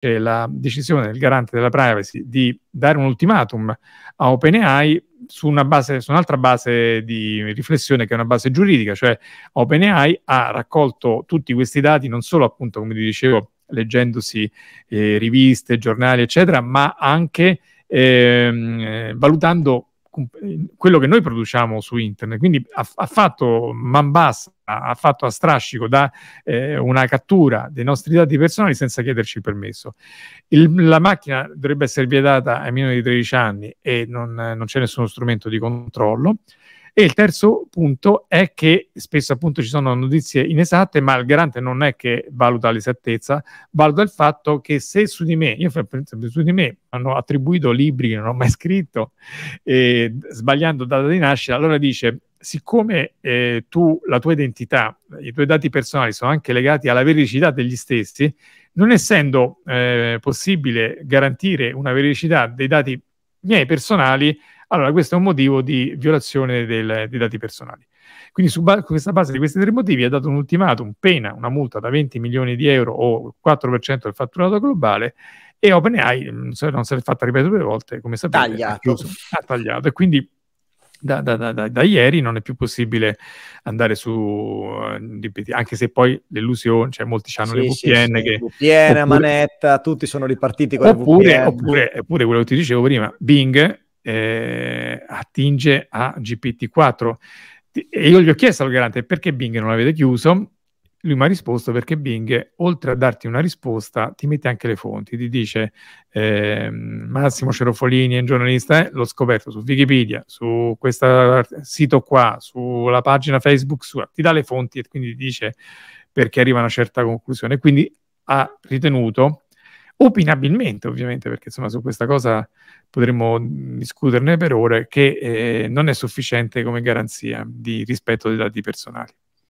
eh, la decisione del garante della privacy di dare un ultimatum a OpenAI su, una base, su un'altra base di riflessione che è una base giuridica, cioè OpenAI ha raccolto tutti questi dati non solo appunto, come dicevo, leggendosi eh, riviste, giornali, eccetera, ma anche ehm, eh, valutando quello che noi produciamo su internet. Quindi ha, ha fatto man bassa, ha fatto a strascico da eh, una cattura dei nostri dati personali senza chiederci il permesso. Il, la macchina dovrebbe essere vietata ai meno di 13 anni e non, non c'è nessuno strumento di controllo. E il terzo punto è che spesso appunto ci sono notizie inesatte, ma il garante non è che valuta l'esattezza, valuta il fatto che se su di me, io per esempio su di me hanno attribuito libri che non ho mai scritto, eh, sbagliando data di nascita, allora dice siccome eh, tu, la tua identità, i tuoi dati personali sono anche legati alla veridicità degli stessi, non essendo eh, possibile garantire una veridicità dei dati miei personali, allora, questo è un motivo di violazione del, dei dati personali. Quindi su ba- questa base di questi tre motivi ha dato un ultimatum, pena, una multa da 20 milioni di euro o 4% del fatturato globale e OpenAI, mm, non si è fatta ripetere due volte, come sapete, tagliato. ha tagliato e quindi da, da, da, da, ieri non è più possibile andare su uh, anche se poi l'illusione, cioè molti hanno sì, le VPN. Sì, sì. VPN, oppure, manetta, tutti sono ripartiti con oppure, le VPN. Oppure, oppure quello che ti dicevo prima, Bing eh, attinge a GPT-4. E io gli ho chiesto al garante perché Bing non l'avete chiuso. Lui mi ha risposto perché Bing, oltre a darti una risposta, ti mette anche le fonti. Ti dice eh, Massimo Cerofolini è un giornalista, eh, l'ho scoperto su Wikipedia, su questo sito qua, sulla pagina Facebook sua. Ti dà le fonti e quindi dice perché arriva a una certa conclusione. Quindi ha ritenuto opinabilmente ovviamente, perché insomma su questa cosa potremmo discuterne per ore, che eh, non è sufficiente come garanzia di rispetto dei dati personali.